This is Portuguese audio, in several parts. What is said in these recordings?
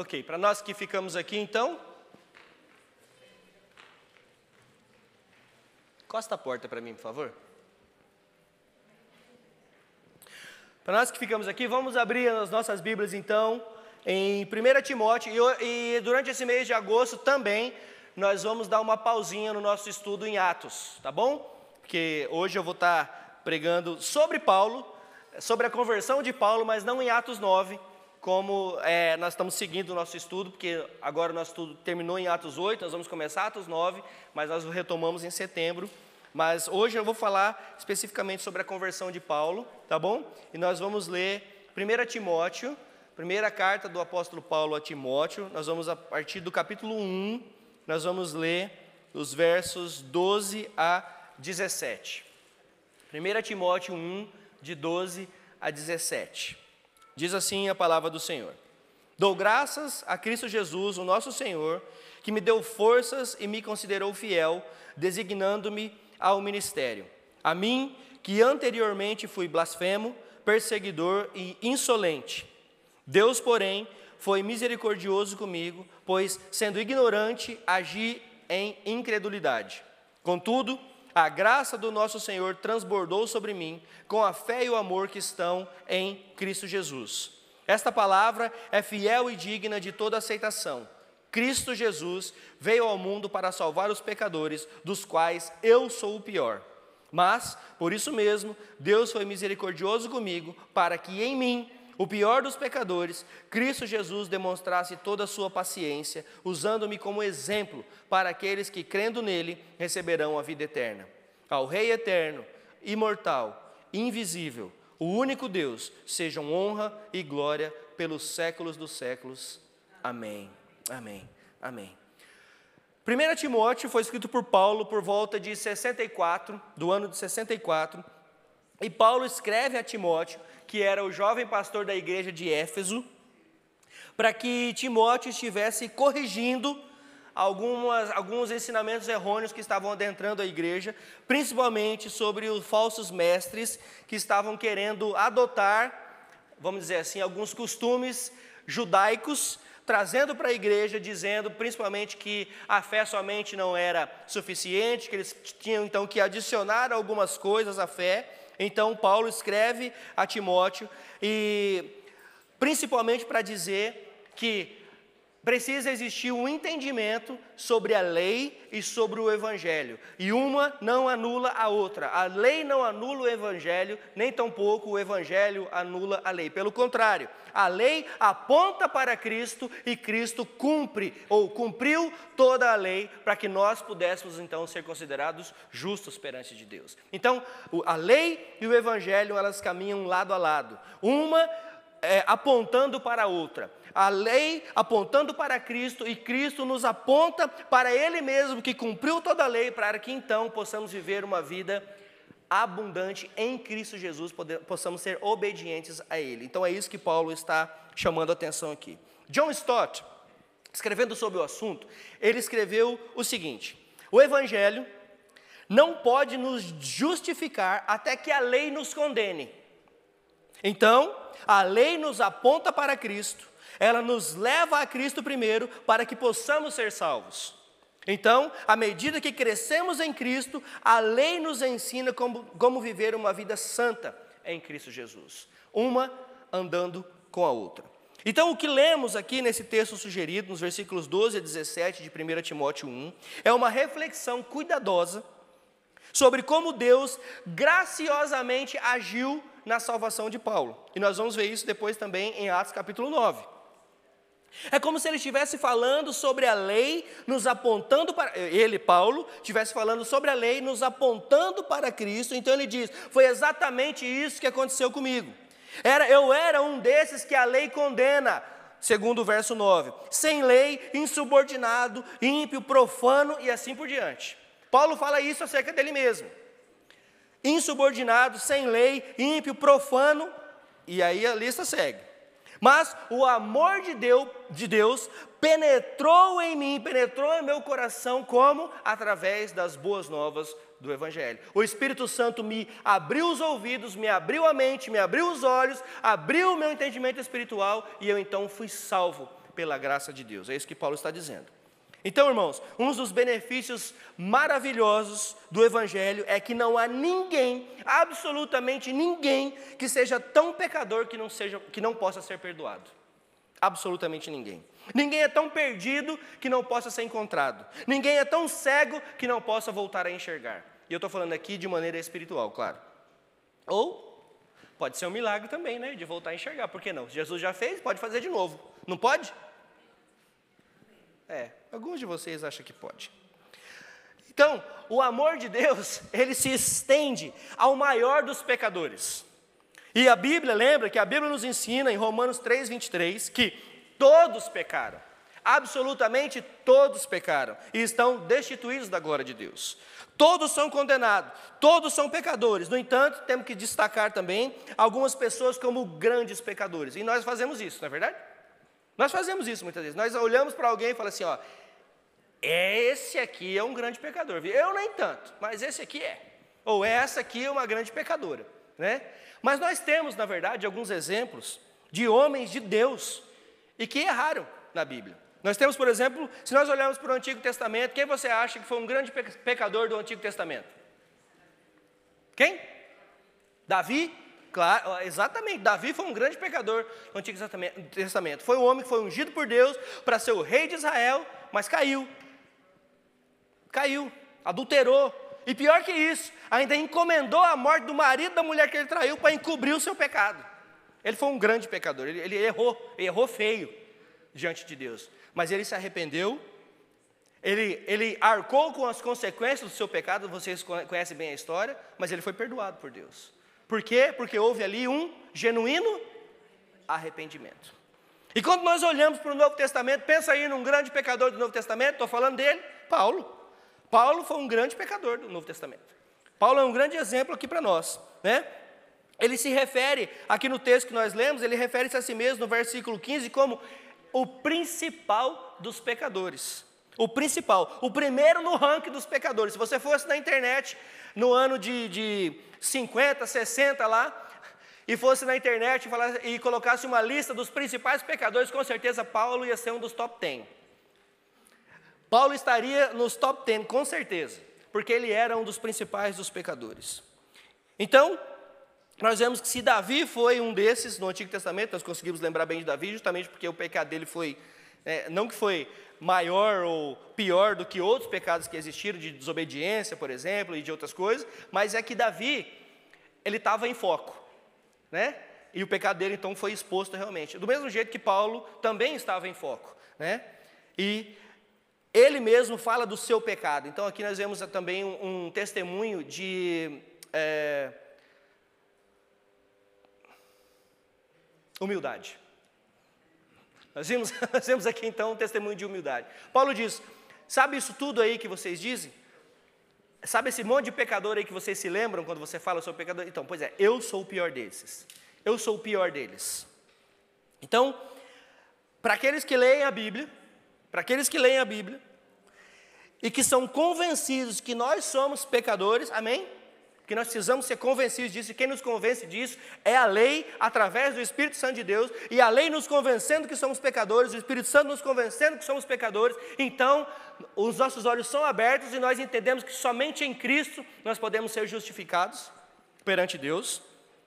Ok, para nós que ficamos aqui então. Costa a porta para mim, por favor. Para nós que ficamos aqui, vamos abrir as nossas Bíblias então em 1 Timóteo. E, e durante esse mês de agosto também nós vamos dar uma pausinha no nosso estudo em Atos, tá bom? Porque hoje eu vou estar tá pregando sobre Paulo, sobre a conversão de Paulo, mas não em Atos 9 como é, nós estamos seguindo o nosso estudo, porque agora o nosso estudo terminou em Atos 8, nós vamos começar Atos 9, mas nós retomamos em setembro. Mas hoje eu vou falar especificamente sobre a conversão de Paulo, tá bom? E nós vamos ler 1 Timóteo, primeira carta do apóstolo Paulo a Timóteo. Nós vamos, a partir do capítulo 1, nós vamos ler os versos 12 a 17. 1 Timóteo 1, de 12 a 17. Diz assim a palavra do Senhor: Dou graças a Cristo Jesus, o nosso Senhor, que me deu forças e me considerou fiel, designando-me ao ministério. A mim, que anteriormente fui blasfemo, perseguidor e insolente. Deus, porém, foi misericordioso comigo, pois, sendo ignorante, agi em incredulidade. Contudo, a graça do nosso Senhor transbordou sobre mim com a fé e o amor que estão em Cristo Jesus. Esta palavra é fiel e digna de toda aceitação. Cristo Jesus veio ao mundo para salvar os pecadores, dos quais eu sou o pior. Mas, por isso mesmo, Deus foi misericordioso comigo, para que em mim o pior dos pecadores, Cristo Jesus demonstrasse toda a sua paciência, usando-me como exemplo para aqueles que, crendo nele, receberão a vida eterna. Ao Rei eterno, imortal, invisível, o único Deus, sejam honra e glória pelos séculos dos séculos. Amém. Amém. Amém. 1 Timóteo foi escrito por Paulo por volta de 64, do ano de 64 e Paulo escreve a Timóteo, que era o jovem pastor da igreja de Éfeso, para que Timóteo estivesse corrigindo algumas, alguns ensinamentos errôneos que estavam adentrando a igreja, principalmente sobre os falsos mestres que estavam querendo adotar, vamos dizer assim, alguns costumes judaicos, trazendo para a igreja, dizendo principalmente que a fé somente não era suficiente, que eles tinham então que adicionar algumas coisas à fé. Então, Paulo escreve a Timóteo, e principalmente para dizer que precisa existir um entendimento sobre a lei e sobre o evangelho. E uma não anula a outra. A lei não anula o evangelho, nem tampouco o evangelho anula a lei. Pelo contrário, a lei aponta para Cristo e Cristo cumpre ou cumpriu toda a lei para que nós pudéssemos então ser considerados justos perante de Deus. Então, a lei e o evangelho, elas caminham lado a lado. Uma é, apontando para outra. A lei apontando para Cristo e Cristo nos aponta para Ele mesmo, que cumpriu toda a lei, para que então possamos viver uma vida abundante em Cristo Jesus, poder, possamos ser obedientes a Ele. Então é isso que Paulo está chamando a atenção aqui. John Stott, escrevendo sobre o assunto, ele escreveu o seguinte: O Evangelho não pode nos justificar até que a lei nos condene. Então, a lei nos aponta para Cristo, ela nos leva a Cristo primeiro para que possamos ser salvos. Então, à medida que crescemos em Cristo, a lei nos ensina como, como viver uma vida santa em Cristo Jesus, uma andando com a outra. Então, o que lemos aqui nesse texto sugerido, nos versículos 12 a 17 de 1 Timóteo 1, é uma reflexão cuidadosa sobre como Deus graciosamente agiu na salvação de Paulo. E nós vamos ver isso depois também em Atos capítulo 9. É como se ele estivesse falando sobre a lei, nos apontando para. Ele, Paulo, estivesse falando sobre a lei, nos apontando para Cristo. Então ele diz: Foi exatamente isso que aconteceu comigo. Era, eu era um desses que a lei condena, segundo o verso 9. Sem lei, insubordinado, ímpio, profano e assim por diante. Paulo fala isso acerca dele mesmo insubordinado, sem lei, ímpio, profano, e aí a lista segue. Mas o amor de Deus, de Deus penetrou em mim, penetrou em meu coração, como? Através das boas novas do Evangelho. O Espírito Santo me abriu os ouvidos, me abriu a mente, me abriu os olhos, abriu o meu entendimento espiritual e eu então fui salvo pela graça de Deus. É isso que Paulo está dizendo. Então, irmãos, um dos benefícios maravilhosos do Evangelho é que não há ninguém, absolutamente ninguém, que seja tão pecador que não, seja, que não possa ser perdoado. Absolutamente ninguém. Ninguém é tão perdido que não possa ser encontrado. Ninguém é tão cego que não possa voltar a enxergar. E eu estou falando aqui de maneira espiritual, claro. Ou pode ser um milagre também, né? De voltar a enxergar. Por que não? Jesus já fez, pode fazer de novo. Não pode? É, Alguns de vocês acham que pode. Então, o amor de Deus, ele se estende ao maior dos pecadores. E a Bíblia, lembra que a Bíblia nos ensina em Romanos 3,23 que todos pecaram, absolutamente todos pecaram e estão destituídos da glória de Deus. Todos são condenados, todos são pecadores. No entanto, temos que destacar também algumas pessoas como grandes pecadores. E nós fazemos isso, não é verdade? Nós fazemos isso muitas vezes. Nós olhamos para alguém e falamos assim: ó, é, esse aqui é um grande pecador. Eu nem tanto, mas esse aqui é. Ou essa aqui é uma grande pecadora. Né? Mas nós temos, na verdade, alguns exemplos de homens de Deus e que erraram na Bíblia. Nós temos, por exemplo, se nós olharmos para o Antigo Testamento, quem você acha que foi um grande pecador do Antigo Testamento? Quem? Davi? Claro, exatamente. Davi foi um grande pecador no Antigo Testamento. Foi um homem que foi ungido por Deus para ser o rei de Israel, mas caiu. Caiu, adulterou. E pior que isso, ainda encomendou a morte do marido da mulher que ele traiu para encobrir o seu pecado. Ele foi um grande pecador, ele, ele errou, ele errou feio diante de Deus. Mas ele se arrependeu, ele, ele arcou com as consequências do seu pecado, vocês conhecem bem a história, mas ele foi perdoado por Deus. Por quê? Porque houve ali um genuíno arrependimento. E quando nós olhamos para o Novo Testamento, pensa aí num grande pecador do Novo Testamento, estou falando dele, Paulo. Paulo foi um grande pecador do Novo Testamento. Paulo é um grande exemplo aqui para nós, né? Ele se refere, aqui no texto que nós lemos, ele refere-se a si mesmo no versículo 15 como o principal dos pecadores o principal, o primeiro no ranking dos pecadores. Se você fosse na internet no ano de, de 50, 60 lá, e fosse na internet e, falasse, e colocasse uma lista dos principais pecadores, com certeza Paulo ia ser um dos top 10. Paulo estaria nos top 10, com certeza, porque ele era um dos principais dos pecadores. Então, nós vemos que se Davi foi um desses no Antigo Testamento, nós conseguimos lembrar bem de Davi, justamente porque o pecado dele foi, é, não que foi maior ou pior do que outros pecados que existiram, de desobediência, por exemplo, e de outras coisas, mas é que Davi, ele estava em foco, né? E o pecado dele então foi exposto realmente. Do mesmo jeito que Paulo também estava em foco, né? E ele mesmo fala do seu pecado. Então aqui nós vemos também um, um testemunho de é, humildade. Nós vimos, nós vimos aqui então um testemunho de humildade. Paulo diz: Sabe isso tudo aí que vocês dizem? Sabe esse monte de pecador aí que vocês se lembram quando você fala, sobre sou pecador? Então, pois é, eu sou o pior desses. Eu sou o pior deles. Então, para aqueles que leem a Bíblia, para aqueles que leem a Bíblia, e que são convencidos que nós somos pecadores, amém? que nós precisamos ser convencidos disso, e quem nos convence disso é a lei, através do Espírito Santo de Deus, e a lei nos convencendo que somos pecadores, o Espírito Santo nos convencendo que somos pecadores, então os nossos olhos são abertos e nós entendemos que somente em Cristo nós podemos ser justificados perante Deus,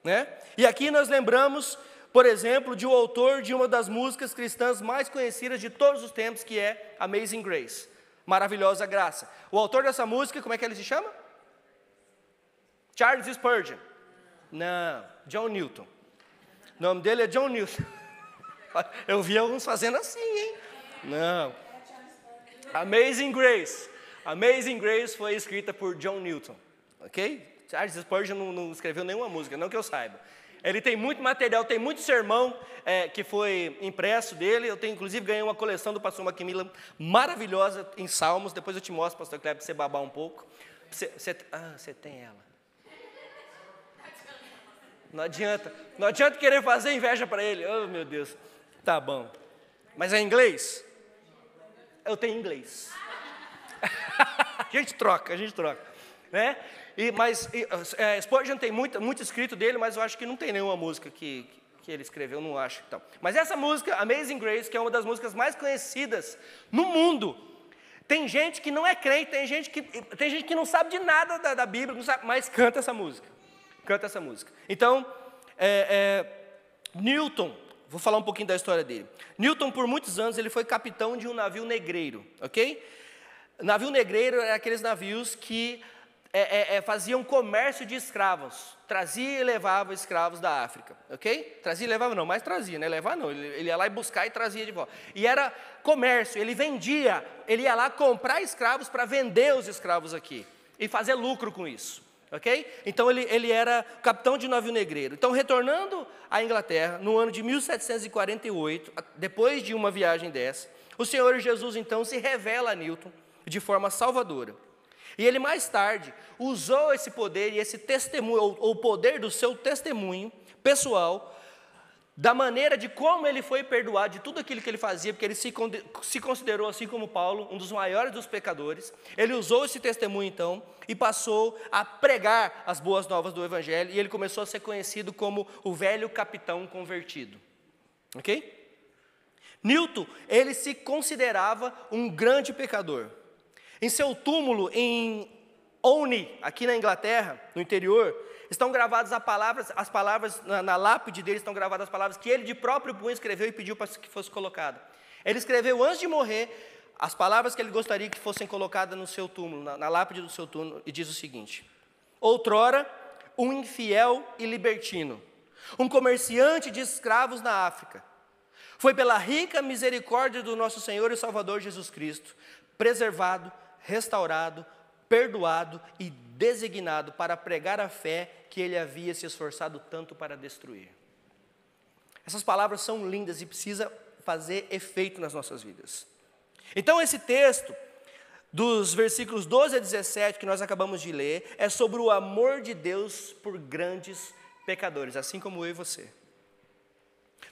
né? E aqui nós lembramos por exemplo, de um autor de uma das músicas cristãs mais conhecidas de todos os tempos, que é Amazing Grace, Maravilhosa Graça. O autor dessa música, como é que ele se chama? Charles Spurgeon. Não, John Newton. O nome dele é John Newton. Eu vi alguns fazendo assim, hein? Não. Amazing Grace. Amazing Grace foi escrita por John Newton, ok? Charles Spurgeon não, não escreveu nenhuma música, não que eu saiba. Ele tem muito material, tem muito sermão é, que foi impresso dele. Eu tenho, inclusive, ganhei uma coleção do pastor Macmillan maravilhosa em Salmos. Depois eu te mostro, pastor Kleber, para você babar um pouco. Você, você, ah, você tem ela. Não adianta. Não adianta querer fazer inveja para ele. Oh, meu Deus. Tá bom. Mas é inglês? Eu tenho inglês. a gente troca, a gente troca. Né? E, mas e, é, Spurgeon tem muito, muito escrito dele, mas eu acho que não tem nenhuma música que, que ele escreveu, não acho. Então. Mas essa música, Amazing Grace, que é uma das músicas mais conhecidas no mundo, tem gente que não é crente, tem gente que, tem gente que não sabe de nada da, da Bíblia, sabe, mas canta essa música. Canta essa música. Então, é, é, Newton, vou falar um pouquinho da história dele. Newton, por muitos anos, ele foi capitão de um navio negreiro, ok? Navio negreiro era é aqueles navios que é, é, é, faziam comércio de escravos, trazia e levava escravos da África, ok? Trazia e levava não, mas trazia, né? Levar não, ele, ele, ia lá e buscar e trazia de volta. E era comércio, ele vendia, ele ia lá comprar escravos para vender os escravos aqui e fazer lucro com isso ok? Então ele, ele era capitão de navio negreiro. Então, retornando à Inglaterra, no ano de 1748, depois de uma viagem dessa, o Senhor Jesus então se revela a Newton de forma salvadora. E ele mais tarde usou esse poder e esse testemunho, ou o poder do seu testemunho pessoal, da maneira de como ele foi perdoado, de tudo aquilo que ele fazia, porque ele se, se considerou, assim como Paulo, um dos maiores dos pecadores. Ele usou esse testemunho então e passou a pregar as boas novas do Evangelho, e ele começou a ser conhecido como o velho capitão convertido. Ok? Newton, ele se considerava um grande pecador. Em seu túmulo em Olney, aqui na Inglaterra, no interior, estão gravadas as palavras, as palavras na, na lápide dele estão gravadas as palavras que ele de próprio punho escreveu e pediu para que fosse colocada. Ele escreveu antes de morrer as palavras que ele gostaria que fossem colocadas no seu túmulo, na, na lápide do seu túmulo, e diz o seguinte: Outrora, um infiel e libertino, um comerciante de escravos na África, foi pela rica misericórdia do nosso Senhor e Salvador Jesus Cristo, preservado, restaurado, perdoado e designado para pregar a fé que ele havia se esforçado tanto para destruir. Essas palavras são lindas e precisa fazer efeito nas nossas vidas. Então esse texto dos versículos 12 a 17 que nós acabamos de ler é sobre o amor de Deus por grandes pecadores, assim como eu e você.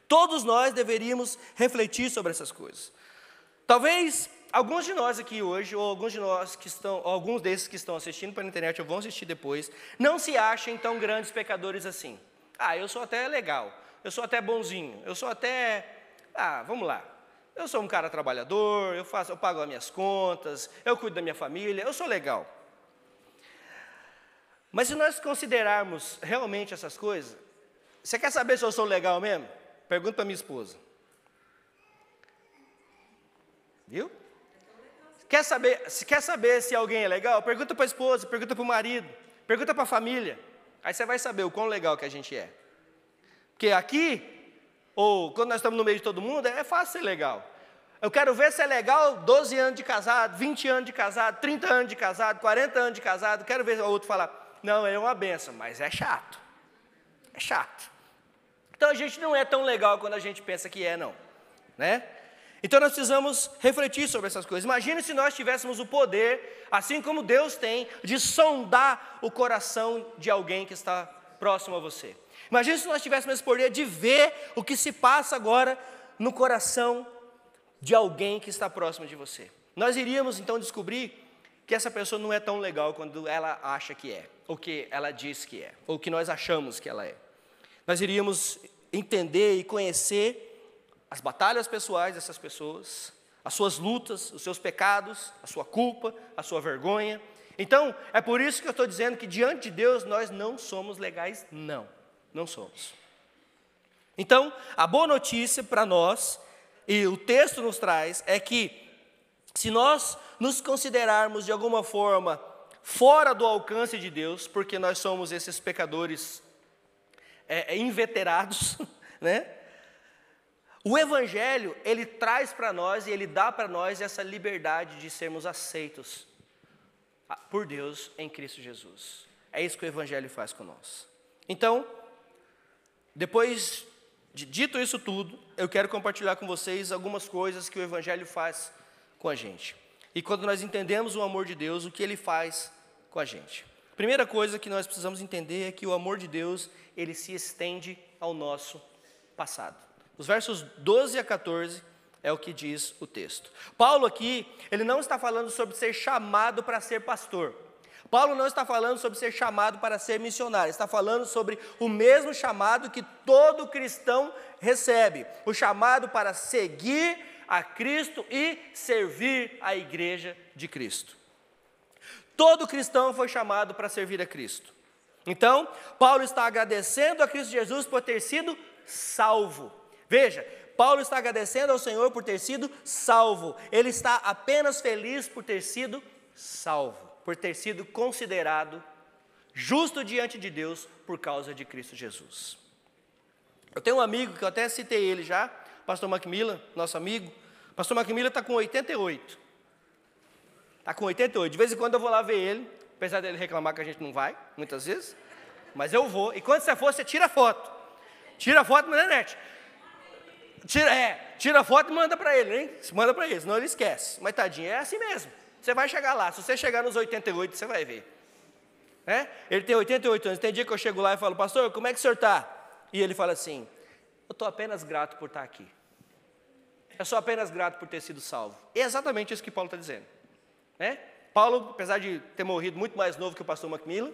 Todos nós deveríamos refletir sobre essas coisas. Talvez alguns de nós aqui hoje, ou alguns de nós que estão, alguns desses que estão assistindo pela internet ou vão assistir depois, não se achem tão grandes pecadores assim. Ah, eu sou até legal, eu sou até bonzinho, eu sou até. Ah, vamos lá. Eu sou um cara trabalhador, eu faço, eu pago as minhas contas, eu cuido da minha família, eu sou legal. Mas se nós considerarmos realmente essas coisas, você quer saber se eu sou legal mesmo? Pergunta para minha esposa. Viu? Quer saber, se quer saber se alguém é legal, pergunta para a esposa, pergunta para o marido, pergunta para a família. Aí você vai saber o quão legal que a gente é. Porque aqui, ou quando nós estamos no meio de todo mundo, é fácil ser legal. Eu quero ver se é legal 12 anos de casado, 20 anos de casado, 30 anos de casado, 40 anos de casado. Quero ver o outro falar, não, é uma benção, mas é chato. É chato. Então a gente não é tão legal quando a gente pensa que é, não. Né? Então nós precisamos refletir sobre essas coisas. Imagine se nós tivéssemos o poder, assim como Deus tem, de sondar o coração de alguém que está próximo a você. Imagine se nós tivéssemos esse poder de ver o que se passa agora no coração de alguém que está próximo de você. Nós iríamos então descobrir que essa pessoa não é tão legal quando ela acha que é, ou que ela diz que é, ou que nós achamos que ela é. Nós iríamos entender e conhecer as batalhas pessoais dessas pessoas, as suas lutas, os seus pecados, a sua culpa, a sua vergonha. Então, é por isso que eu estou dizendo que diante de Deus nós não somos legais, não, não somos. Então, a boa notícia para nós, e o texto nos traz, é que se nós nos considerarmos de alguma forma fora do alcance de Deus, porque nós somos esses pecadores é, é inveterados, né? O Evangelho, ele traz para nós e ele dá para nós essa liberdade de sermos aceitos por Deus em Cristo Jesus. É isso que o Evangelho faz com nós. Então, depois de dito isso tudo, eu quero compartilhar com vocês algumas coisas que o Evangelho faz com a gente. E quando nós entendemos o amor de Deus, o que ele faz com a gente. Primeira coisa que nós precisamos entender é que o amor de Deus, ele se estende ao nosso passado. Os versos 12 a 14 é o que diz o texto. Paulo aqui, ele não está falando sobre ser chamado para ser pastor. Paulo não está falando sobre ser chamado para ser missionário, está falando sobre o mesmo chamado que todo cristão recebe, o chamado para seguir a Cristo e servir a igreja de Cristo. Todo cristão foi chamado para servir a Cristo. Então, Paulo está agradecendo a Cristo Jesus por ter sido salvo. Veja, Paulo está agradecendo ao Senhor por ter sido salvo, ele está apenas feliz por ter sido salvo, por ter sido considerado justo diante de Deus por causa de Cristo Jesus. Eu tenho um amigo que eu até citei ele já, pastor Macmillan, nosso amigo. Pastor Macmillan está com 88. Está com 88. De vez em quando eu vou lá ver ele, apesar dele reclamar que a gente não vai, muitas vezes. Mas eu vou. E quando você for, você tira foto. Tira foto na internet. Tira, é, tira a foto e manda para ele, hein? Manda para ele, senão ele esquece. Mas tadinho, é assim mesmo. Você vai chegar lá. Se você chegar nos 88, você vai ver. É? Ele tem 88 anos. Tem dia que eu chego lá e falo, pastor, como é que o senhor está? E ele fala assim: eu estou apenas grato por estar tá aqui. Eu sou apenas grato por ter sido salvo. é exatamente isso que Paulo está dizendo. Né? Paulo, apesar de ter morrido muito mais novo que o pastor Macmillan,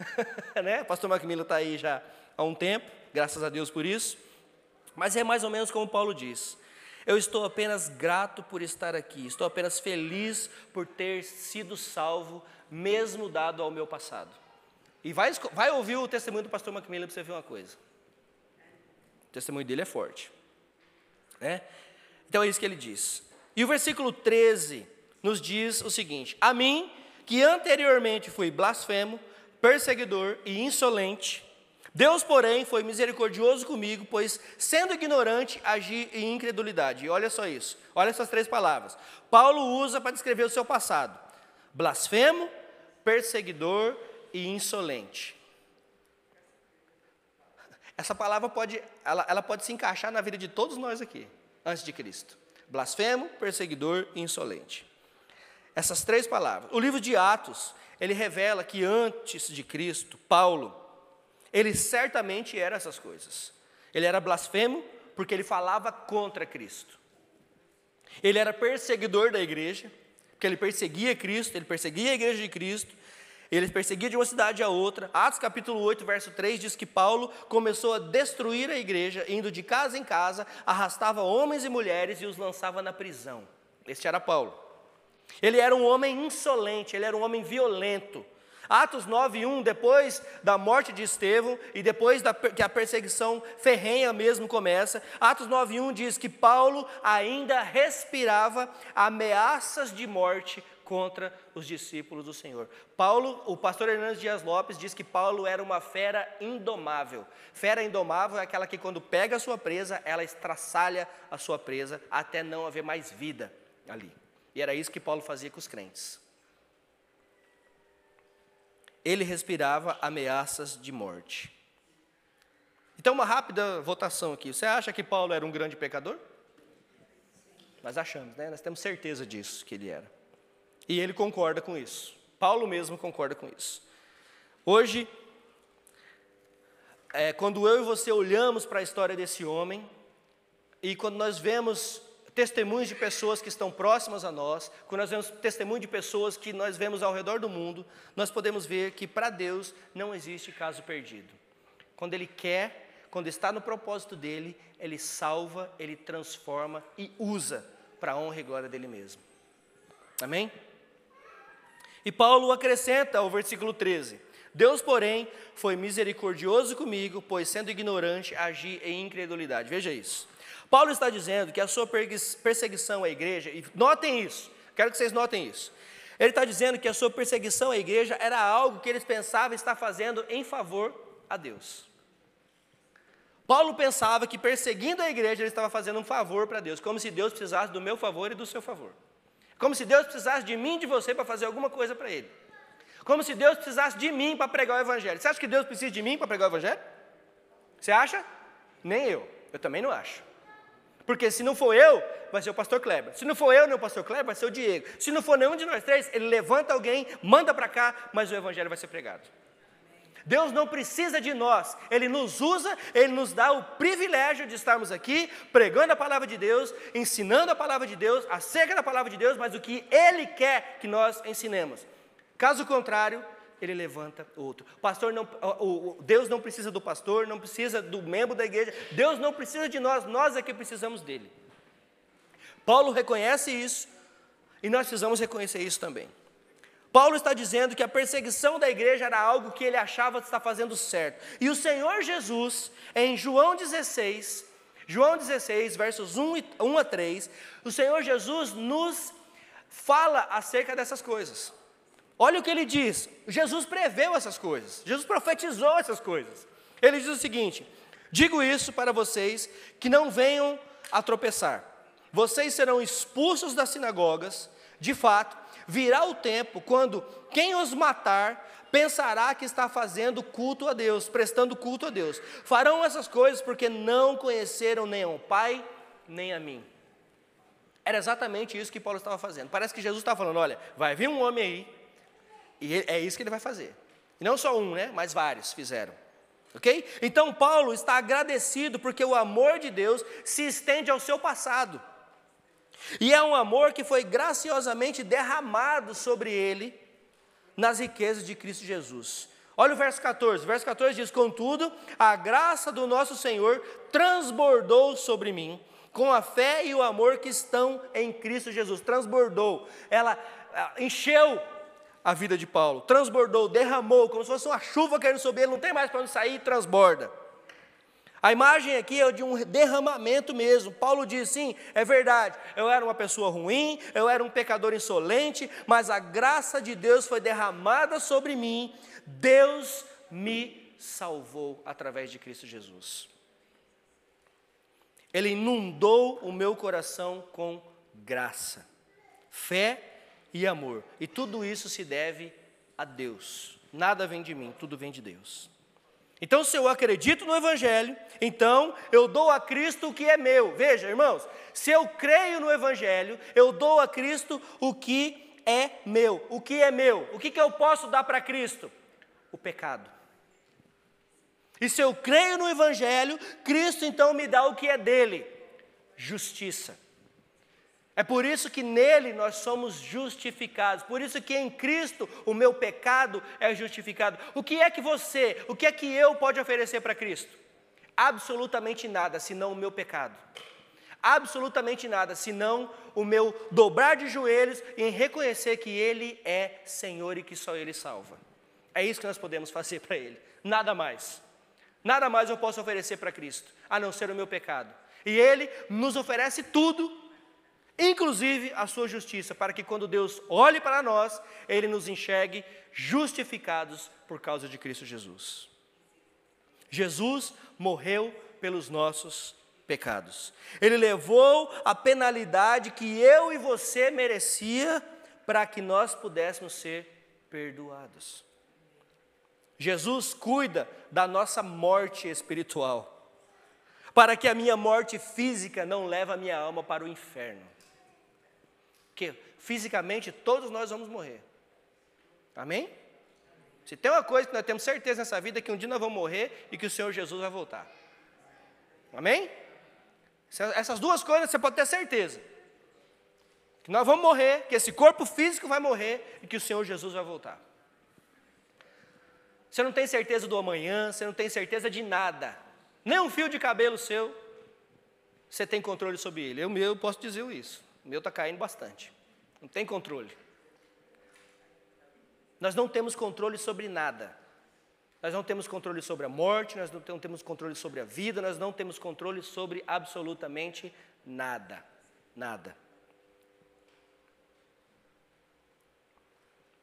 né? o pastor Macmillan está aí já há um tempo, graças a Deus por isso. Mas é mais ou menos como Paulo diz: eu estou apenas grato por estar aqui, estou apenas feliz por ter sido salvo, mesmo dado ao meu passado. E vai, vai ouvir o testemunho do pastor Macmillan para você ver uma coisa. O testemunho dele é forte. Né? Então é isso que ele diz. E o versículo 13 nos diz o seguinte: A mim, que anteriormente fui blasfemo, perseguidor e insolente, Deus, porém, foi misericordioso comigo, pois, sendo ignorante, agi em incredulidade. E olha só isso, olha essas três palavras. Paulo usa para descrever o seu passado: blasfemo, perseguidor e insolente. Essa palavra pode, ela, ela pode se encaixar na vida de todos nós aqui, antes de Cristo. Blasfemo, perseguidor e insolente. Essas três palavras. O livro de Atos, ele revela que antes de Cristo, Paulo, ele certamente era essas coisas. Ele era blasfemo porque ele falava contra Cristo. Ele era perseguidor da igreja, porque ele perseguia Cristo, ele perseguia a igreja de Cristo, ele perseguia de uma cidade a outra. Atos capítulo 8, verso 3 diz que Paulo começou a destruir a igreja, indo de casa em casa, arrastava homens e mulheres e os lançava na prisão. Este era Paulo. Ele era um homem insolente, ele era um homem violento. Atos 9:1, depois da morte de Estevão e depois da, que a perseguição ferrenha mesmo começa, Atos 9:1 diz que Paulo ainda respirava ameaças de morte contra os discípulos do Senhor. Paulo, o pastor Hernandes Dias Lopes diz que Paulo era uma fera indomável. Fera indomável é aquela que quando pega a sua presa, ela estraçalha a sua presa até não haver mais vida ali. E era isso que Paulo fazia com os crentes ele respirava ameaças de morte. Então, uma rápida votação aqui. Você acha que Paulo era um grande pecador? Nós achamos, né? Nós temos certeza disso que ele era. E ele concorda com isso. Paulo mesmo concorda com isso. Hoje, é, quando eu e você olhamos para a história desse homem, e quando nós vemos testemunhos de pessoas que estão próximas a nós, quando nós vemos testemunho de pessoas que nós vemos ao redor do mundo, nós podemos ver que para Deus não existe caso perdido. Quando Ele quer, quando está no propósito dele, Ele salva, Ele transforma e usa para a honra e glória dele mesmo. Amém? E Paulo acrescenta ao versículo 13: Deus, porém, foi misericordioso comigo, pois sendo ignorante, agi em incredulidade. Veja isso. Paulo está dizendo que a sua perseguição à igreja, e notem isso, quero que vocês notem isso. Ele está dizendo que a sua perseguição à igreja era algo que eles pensavam estar fazendo em favor a Deus. Paulo pensava que perseguindo a igreja ele estava fazendo um favor para Deus, como se Deus precisasse do meu favor e do seu favor. Como se Deus precisasse de mim e de você para fazer alguma coisa para Ele. Como se Deus precisasse de mim para pregar o Evangelho. Você acha que Deus precisa de mim para pregar o Evangelho? Você acha? Nem eu. Eu também não acho. Porque se não for eu, vai ser o pastor Kleber. Se não for eu, nem é o pastor Kleber, vai ser o Diego. Se não for nenhum de nós três, ele levanta alguém, manda para cá, mas o evangelho vai ser pregado. Deus não precisa de nós, Ele nos usa, Ele nos dá o privilégio de estarmos aqui pregando a palavra de Deus, ensinando a palavra de Deus, acerca da palavra de Deus, mas o que Ele quer que nós ensinemos. Caso contrário, ele levanta outro. Pastor não, o, o, Deus não precisa do pastor, não precisa do membro da igreja, Deus não precisa de nós, nós é que precisamos dele. Paulo reconhece isso e nós precisamos reconhecer isso também. Paulo está dizendo que a perseguição da igreja era algo que ele achava estar fazendo certo. E o Senhor Jesus, em João 16, João 16, versos 1, e, 1 a 3, o Senhor Jesus nos fala acerca dessas coisas. Olha o que ele diz. Jesus preveu essas coisas. Jesus profetizou essas coisas. Ele diz o seguinte: Digo isso para vocês que não venham a tropeçar. Vocês serão expulsos das sinagogas. De fato, virá o tempo quando quem os matar pensará que está fazendo culto a Deus, prestando culto a Deus. Farão essas coisas porque não conheceram nem ao Pai, nem a mim. Era exatamente isso que Paulo estava fazendo. Parece que Jesus estava falando: olha, vai vir um homem aí e é isso que ele vai fazer. E não só um, né? Mas vários fizeram. Ok? Então Paulo está agradecido porque o amor de Deus se estende ao seu passado. E é um amor que foi graciosamente derramado sobre ele nas riquezas de Cristo Jesus. Olha o verso 14. O verso 14 diz: Contudo, a graça do nosso Senhor transbordou sobre mim, com a fé e o amor que estão em Cristo Jesus. Transbordou, ela encheu a vida de Paulo. Transbordou, derramou, como se fosse uma chuva querendo subir, ele não tem mais para onde sair, transborda. A imagem aqui é de um derramamento mesmo. Paulo diz: sim, é verdade, eu era uma pessoa ruim, eu era um pecador insolente, mas a graça de Deus foi derramada sobre mim, Deus me salvou através de Cristo Jesus. Ele inundou o meu coração com graça, fé e amor. E tudo isso se deve a Deus. Nada vem de mim, tudo vem de Deus. Então, se eu acredito no Evangelho, então eu dou a Cristo o que é meu. Veja, irmãos, se eu creio no Evangelho, eu dou a Cristo o que é meu. O que é meu? O que, que eu posso dar para Cristo? O pecado. E se eu creio no Evangelho, Cristo então me dá o que é dele: justiça. É por isso que nele nós somos justificados. Por isso que em Cristo o meu pecado é justificado. O que é que você, o que é que eu pode oferecer para Cristo? Absolutamente nada, senão o meu pecado. Absolutamente nada, senão o meu dobrar de joelhos em reconhecer que ele é Senhor e que só ele salva. É isso que nós podemos fazer para ele. Nada mais. Nada mais eu posso oferecer para Cristo, a não ser o meu pecado. E ele nos oferece tudo inclusive a sua justiça, para que quando Deus olhe para nós, ele nos enxergue justificados por causa de Cristo Jesus. Jesus morreu pelos nossos pecados. Ele levou a penalidade que eu e você merecia para que nós pudéssemos ser perdoados. Jesus cuida da nossa morte espiritual, para que a minha morte física não leve a minha alma para o inferno que fisicamente todos nós vamos morrer. Amém? Se tem uma coisa que nós temos certeza nessa vida é que um dia nós vamos morrer e que o Senhor Jesus vai voltar. Amém? Essas duas coisas você pode ter certeza. Que nós vamos morrer, que esse corpo físico vai morrer e que o Senhor Jesus vai voltar. Você não tem certeza do amanhã, você não tem certeza de nada. Nem um fio de cabelo seu, você tem controle sobre ele. Eu mesmo posso dizer isso. O meu está caindo bastante. Não tem controle. Nós não temos controle sobre nada. Nós não temos controle sobre a morte, nós não temos controle sobre a vida, nós não temos controle sobre absolutamente nada. Nada.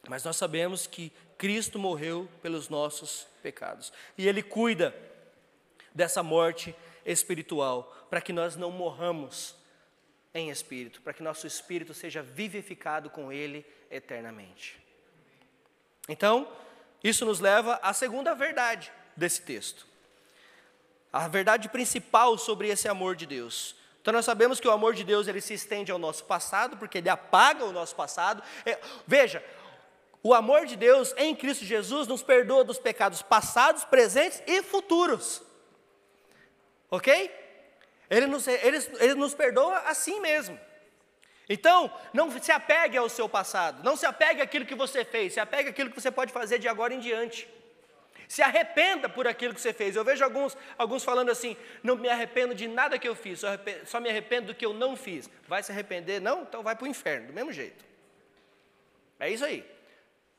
Mas nós sabemos que Cristo morreu pelos nossos pecados. E Ele cuida dessa morte espiritual, para que nós não morramos em espírito, para que nosso espírito seja vivificado com Ele eternamente. Então, isso nos leva à segunda verdade desse texto. A verdade principal sobre esse amor de Deus. Então nós sabemos que o amor de Deus ele se estende ao nosso passado, porque ele apaga o nosso passado. É, veja, o amor de Deus em Cristo Jesus nos perdoa dos pecados passados, presentes e futuros. OK? Ele nos, ele, ele nos perdoa assim mesmo. Então, não se apegue ao seu passado, não se apegue àquilo que você fez, se apegue àquilo que você pode fazer de agora em diante. Se arrependa por aquilo que você fez. Eu vejo alguns, alguns falando assim: não me arrependo de nada que eu fiz, só, só me arrependo do que eu não fiz. Vai se arrepender? Não? Então vai para o inferno, do mesmo jeito. É isso aí.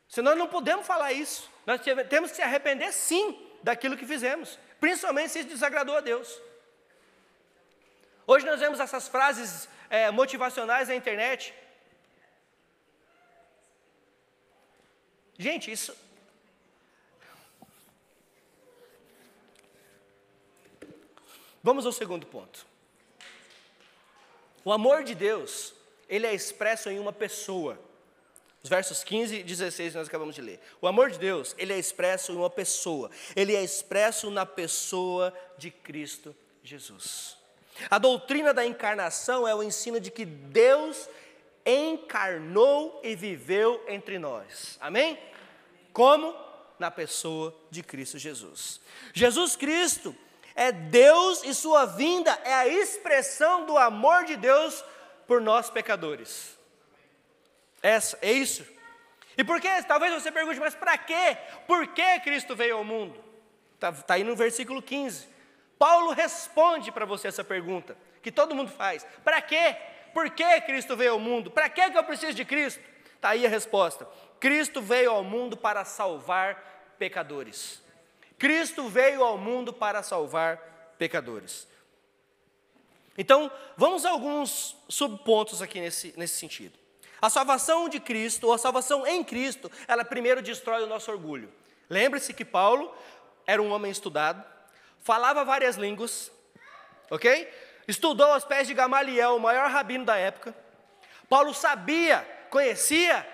Senão nós não podemos falar isso, nós temos que se arrepender sim daquilo que fizemos, principalmente se isso desagradou a Deus. Hoje nós vemos essas frases é, motivacionais na internet. Gente, isso. Vamos ao segundo ponto. O amor de Deus, ele é expresso em uma pessoa. Os versos 15 e 16 nós acabamos de ler. O amor de Deus, ele é expresso em uma pessoa. Ele é expresso na pessoa de Cristo Jesus. A doutrina da encarnação é o ensino de que Deus encarnou e viveu entre nós. Amém? Como? Na pessoa de Cristo Jesus. Jesus Cristo é Deus e sua vinda é a expressão do amor de Deus por nós pecadores. Essa, é, é isso. E por que? Talvez você pergunte, mas para quê? Por que Cristo veio ao mundo? Está tá aí no versículo 15. Paulo responde para você essa pergunta, que todo mundo faz: para quê? Por que Cristo veio ao mundo? Para que eu preciso de Cristo? Está aí a resposta: Cristo veio ao mundo para salvar pecadores. Cristo veio ao mundo para salvar pecadores. Então, vamos a alguns subpontos aqui nesse, nesse sentido. A salvação de Cristo, ou a salvação em Cristo, ela primeiro destrói o nosso orgulho. Lembre-se que Paulo era um homem estudado, falava várias línguas, ok? Estudou aos pés de Gamaliel, o maior rabino da época. Paulo sabia, conhecia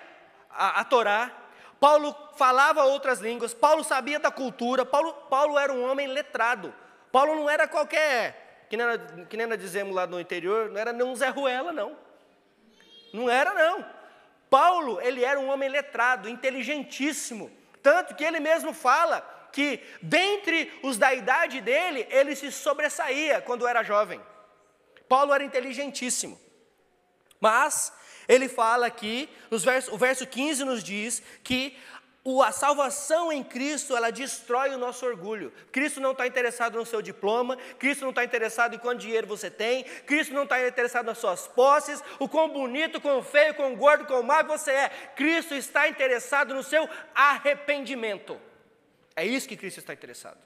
a, a Torá. Paulo falava outras línguas. Paulo sabia da cultura. Paulo, Paulo era um homem letrado. Paulo não era qualquer, que nem, era, que nem nós dizemos lá no interior, não era nenhum Zé Ruela, não. Não era, não. Paulo, ele era um homem letrado, inteligentíssimo. Tanto que ele mesmo fala que, dentre os da idade dele, ele se sobressaía quando era jovem. Paulo era inteligentíssimo. Mas ele fala aqui, verso o verso 15 nos diz que a salvação em Cristo, ela destrói o nosso orgulho. Cristo não está interessado no seu diploma, Cristo não está interessado em quanto dinheiro você tem, Cristo não está interessado nas suas posses, o quão bonito, quão feio, quão gordo, quão magro você é. Cristo está interessado no seu arrependimento. É isso que Cristo está interessado.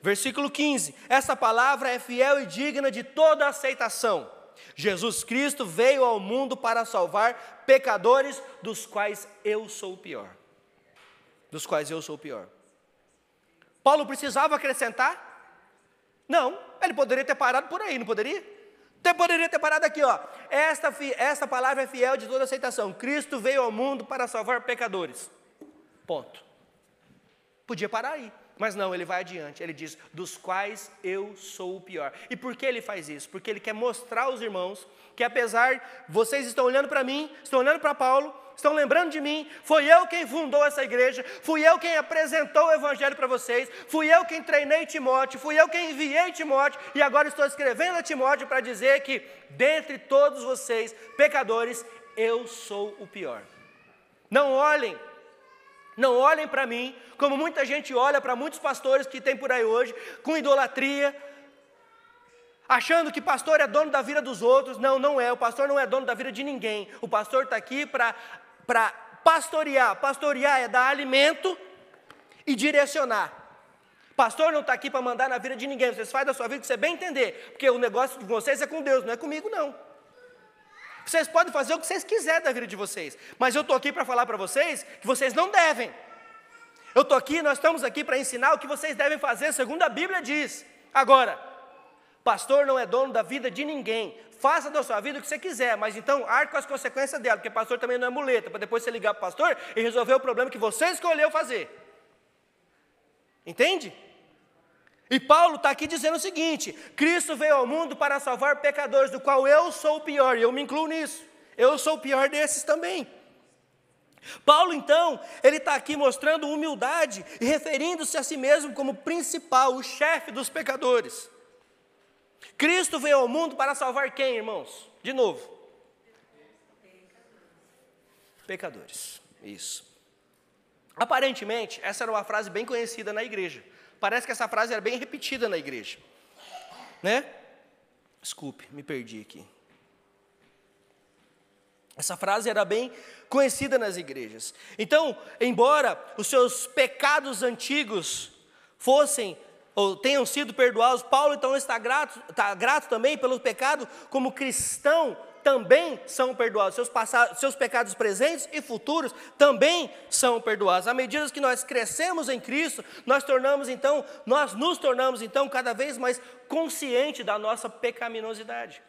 Versículo 15: Essa palavra é fiel e digna de toda aceitação. Jesus Cristo veio ao mundo para salvar pecadores, dos quais eu sou o pior. Dos quais eu sou o pior. Paulo precisava acrescentar? Não, ele poderia ter parado por aí, não poderia? Até poderia ter parado aqui, ó. Esta, esta palavra é fiel de toda aceitação. Cristo veio ao mundo para salvar pecadores. Ponto. Podia parar aí, mas não, ele vai adiante. Ele diz: Dos quais eu sou o pior. E por que ele faz isso? Porque ele quer mostrar aos irmãos que, apesar, vocês estão olhando para mim, estão olhando para Paulo, estão lembrando de mim. Foi eu quem fundou essa igreja, fui eu quem apresentou o evangelho para vocês, fui eu quem treinei Timóteo, fui eu quem enviei Timóteo, e agora estou escrevendo a Timóteo para dizer que, dentre todos vocês, pecadores, eu sou o pior. Não olhem não olhem para mim, como muita gente olha para muitos pastores que tem por aí hoje, com idolatria, achando que pastor é dono da vida dos outros. Não, não é. O pastor não é dono da vida de ninguém. O pastor está aqui para pastorear. Pastorear é dar alimento e direcionar. Pastor não está aqui para mandar na vida de ninguém. Vocês fazem da sua vida que você bem entender, porque o negócio de vocês é com Deus, não é comigo, não. Vocês podem fazer o que vocês quiserem da vida de vocês, mas eu estou aqui para falar para vocês que vocês não devem. Eu estou aqui, nós estamos aqui para ensinar o que vocês devem fazer, segundo a Bíblia diz. Agora, pastor não é dono da vida de ninguém. Faça da sua vida o que você quiser, mas então arque com as consequências dela, porque pastor também não é muleta, para depois você ligar para o pastor e resolver o problema que você escolheu fazer. Entende? E Paulo está aqui dizendo o seguinte: Cristo veio ao mundo para salvar pecadores, do qual eu sou o pior, e eu me incluo nisso. Eu sou o pior desses também. Paulo, então, ele está aqui mostrando humildade e referindo-se a si mesmo como principal, o chefe dos pecadores. Cristo veio ao mundo para salvar quem, irmãos? De novo. Pecadores. Isso. Aparentemente, essa era uma frase bem conhecida na igreja. Parece que essa frase era bem repetida na igreja. Né? Desculpe, me perdi aqui. Essa frase era bem conhecida nas igrejas. Então, embora os seus pecados antigos fossem ou tenham sido perdoados, Paulo então está grato, está grato também pelo pecado como cristão também são perdoados. Seus, passados, seus pecados presentes e futuros também são perdoados. À medida que nós crescemos em Cristo, nós tornamos então, nós nos tornamos então cada vez mais conscientes da nossa pecaminosidade.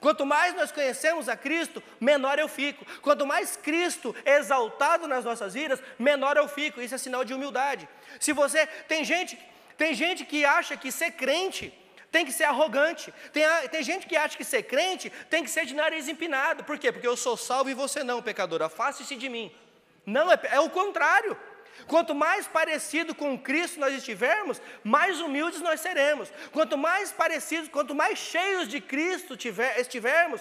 Quanto mais nós conhecemos a Cristo, menor eu fico. Quanto mais Cristo é exaltado nas nossas vidas, menor eu fico. Isso é sinal de humildade. Se você tem gente, tem gente que acha que ser crente tem que ser arrogante. Tem, tem gente que acha que ser crente tem que ser de nariz empinado. Por quê? Porque eu sou salvo e você não, pecador. Afaste-se de mim. Não, é, é o contrário. Quanto mais parecido com Cristo nós estivermos, mais humildes nós seremos. Quanto mais parecidos, quanto mais cheios de Cristo tiver, estivermos,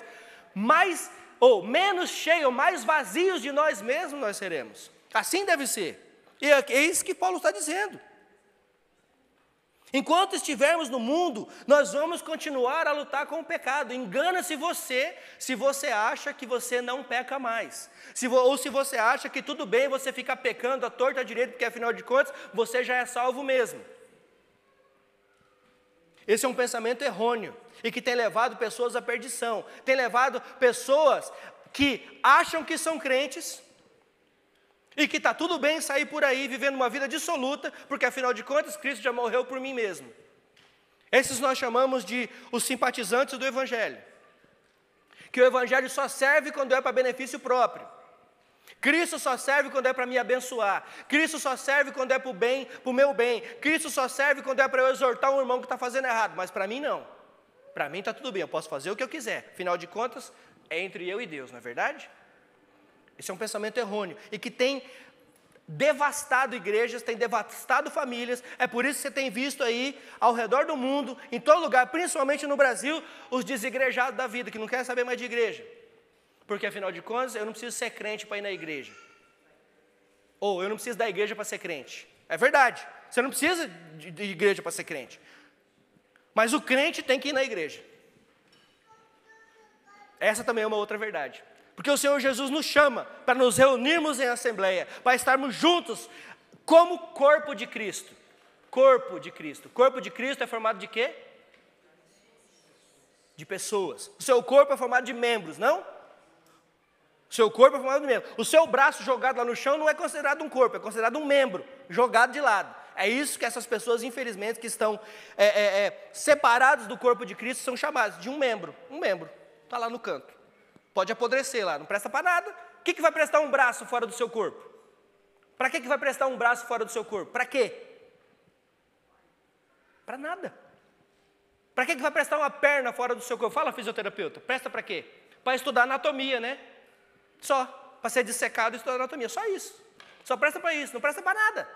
mais ou menos cheios, mais vazios de nós mesmos nós seremos. Assim deve ser. E é, é isso que Paulo está dizendo. Enquanto estivermos no mundo, nós vamos continuar a lutar com o pecado. Engana-se você se você acha que você não peca mais. Se ou se você acha que tudo bem você ficar pecando à torta à direita, porque afinal de contas você já é salvo mesmo. Esse é um pensamento errôneo e que tem levado pessoas à perdição, tem levado pessoas que acham que são crentes, e que está tudo bem sair por aí vivendo uma vida dissoluta, porque afinal de contas Cristo já morreu por mim mesmo. Esses nós chamamos de os simpatizantes do Evangelho. Que o Evangelho só serve quando é para benefício próprio. Cristo só serve quando é para me abençoar. Cristo só serve quando é para o bem, para o meu bem. Cristo só serve quando é para eu exortar um irmão que está fazendo errado. Mas para mim não. Para mim está tudo bem, eu posso fazer o que eu quiser. Afinal de contas, é entre eu e Deus, não é verdade? Esse é um pensamento errôneo e que tem devastado igrejas, tem devastado famílias. É por isso que você tem visto aí ao redor do mundo, em todo lugar, principalmente no Brasil, os desigrejados da vida que não querem saber mais de igreja. Porque afinal de contas, eu não preciso ser crente para ir na igreja. Ou eu não preciso da igreja para ser crente. É verdade. Você não precisa de igreja para ser crente. Mas o crente tem que ir na igreja. Essa também é uma outra verdade. Porque o Senhor Jesus nos chama para nos reunirmos em assembleia, para estarmos juntos como corpo de Cristo. Corpo de Cristo. Corpo de Cristo é formado de quê? De pessoas. O seu corpo é formado de membros, não? O seu corpo é formado de membros. O seu braço jogado lá no chão não é considerado um corpo, é considerado um membro jogado de lado. É isso que essas pessoas, infelizmente, que estão é, é, é, separados do corpo de Cristo, são chamadas de um membro. Um membro. Está lá no canto. Pode apodrecer lá, não presta para nada. O que, que vai prestar um braço fora do seu corpo? Para que, que vai prestar um braço fora do seu corpo? Para quê? Para nada. Para que, que vai prestar uma perna fora do seu corpo? Fala, fisioterapeuta, presta para quê? Para estudar anatomia, né? Só. Para ser dissecado e estudar anatomia, só isso. Só presta para isso, não presta para nada.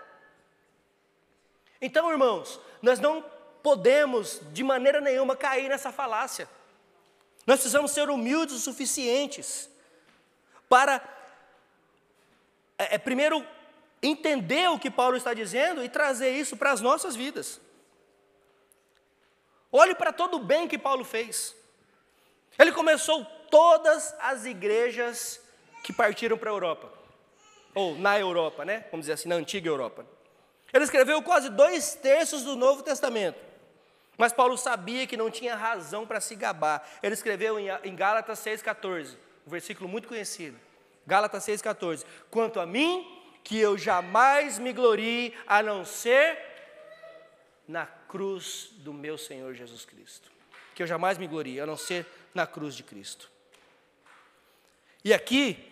Então, irmãos, nós não podemos de maneira nenhuma cair nessa falácia. Nós precisamos ser humildes o suficientes para, é, é, primeiro, entender o que Paulo está dizendo e trazer isso para as nossas vidas. Olhe para todo o bem que Paulo fez. Ele começou todas as igrejas que partiram para a Europa, ou na Europa, né? Vamos dizer assim, na antiga Europa. Ele escreveu quase dois terços do Novo Testamento. Mas Paulo sabia que não tinha razão para se gabar. Ele escreveu em Gálatas 6,14, um versículo muito conhecido. Gálatas 6,14. Quanto a mim, que eu jamais me glorie a não ser na cruz do meu Senhor Jesus Cristo. Que eu jamais me glorie a não ser na cruz de Cristo. E aqui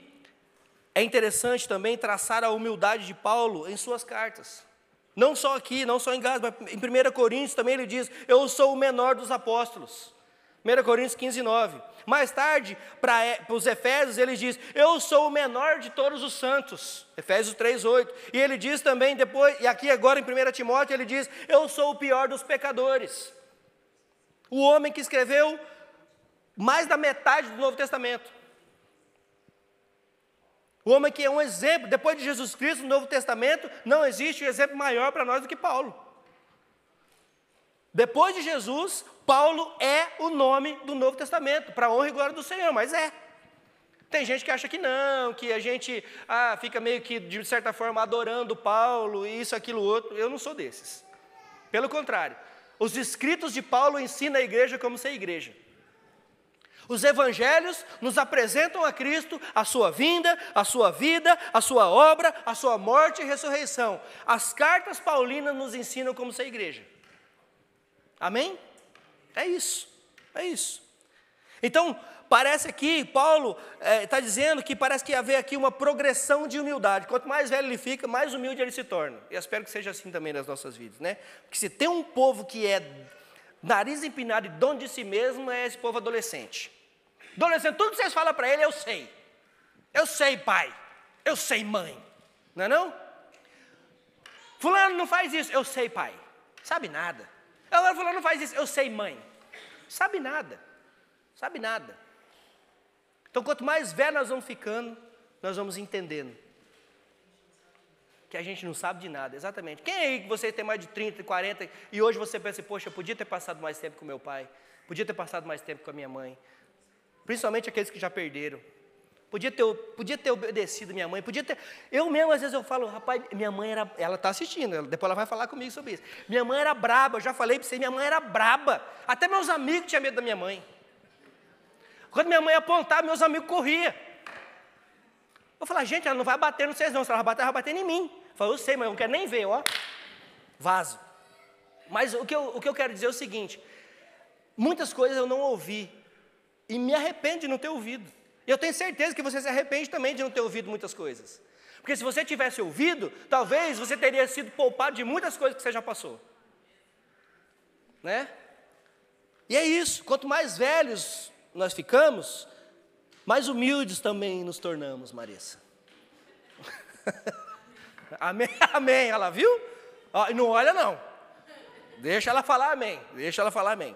é interessante também traçar a humildade de Paulo em suas cartas. Não só aqui, não só em Gaza, mas em 1 Coríntios também ele diz: Eu sou o menor dos apóstolos. 1 Coríntios 15, 9. Mais tarde, para é, os Efésios, ele diz: Eu sou o menor de todos os santos. Efésios 3, 8. E ele diz também, depois, e aqui agora em 1 Timóteo, ele diz: Eu sou o pior dos pecadores. O homem que escreveu mais da metade do Novo Testamento. O homem que é um exemplo, depois de Jesus Cristo, no Novo Testamento, não existe um exemplo maior para nós do que Paulo. Depois de Jesus, Paulo é o nome do Novo Testamento, para a honra e glória do Senhor, mas é. Tem gente que acha que não, que a gente ah, fica meio que, de certa forma, adorando Paulo, isso, aquilo, outro. Eu não sou desses. Pelo contrário, os escritos de Paulo ensinam a igreja como ser igreja. Os evangelhos nos apresentam a Cristo, a sua vinda, a sua vida, a sua obra, a sua morte e ressurreição. As cartas paulinas nos ensinam como ser igreja. Amém? É isso, é isso. Então, parece aqui, Paulo está é, tá dizendo que parece que haver aqui uma progressão de humildade. Quanto mais velho ele fica, mais humilde ele se torna. E eu espero que seja assim também nas nossas vidas, né? Porque se tem um povo que é nariz empinado e dono de si mesmo, é esse povo adolescente. Adolescente, tudo que vocês falam para ele, eu sei. Eu sei, pai. Eu sei, mãe. Não é não? Fulano não faz isso. Eu sei, pai. Sabe nada. Agora fulano não faz isso. Eu sei, mãe. Sabe nada. Sabe nada. Então, quanto mais velho nós vamos ficando, nós vamos entendendo que a gente não sabe de nada, exatamente. Quem aí que você tem mais de 30, 40 e hoje você pensa, poxa, eu podia ter passado mais tempo com meu pai, podia ter passado mais tempo com a minha mãe, principalmente aqueles que já perderam. Podia ter, podia ter obedecido minha mãe, podia ter. Eu mesmo, às vezes, eu falo, rapaz, minha mãe era. Ela está assistindo, depois ela vai falar comigo sobre isso. Minha mãe era braba, eu já falei para você, minha mãe era braba. Até meus amigos tinham medo da minha mãe. Quando minha mãe apontava, meus amigos corriam. Eu falava, gente, ela não vai bater nos vocês, não. Se ela vai bater, ela vai bater em mim. Eu falei, eu sei, mas eu não quero nem ver, ó. Vaso. Mas o que, eu, o que eu quero dizer é o seguinte: muitas coisas eu não ouvi e me arrepende de não ter ouvido. Eu tenho certeza que você se arrepende também de não ter ouvido muitas coisas. Porque se você tivesse ouvido, talvez você teria sido poupado de muitas coisas que você já passou. Né? E é isso, quanto mais velhos nós ficamos, mais humildes também nos tornamos, Marissa. amém, amém, ela viu? Ó, não olha não. Deixa ela falar amém, deixa ela falar amém.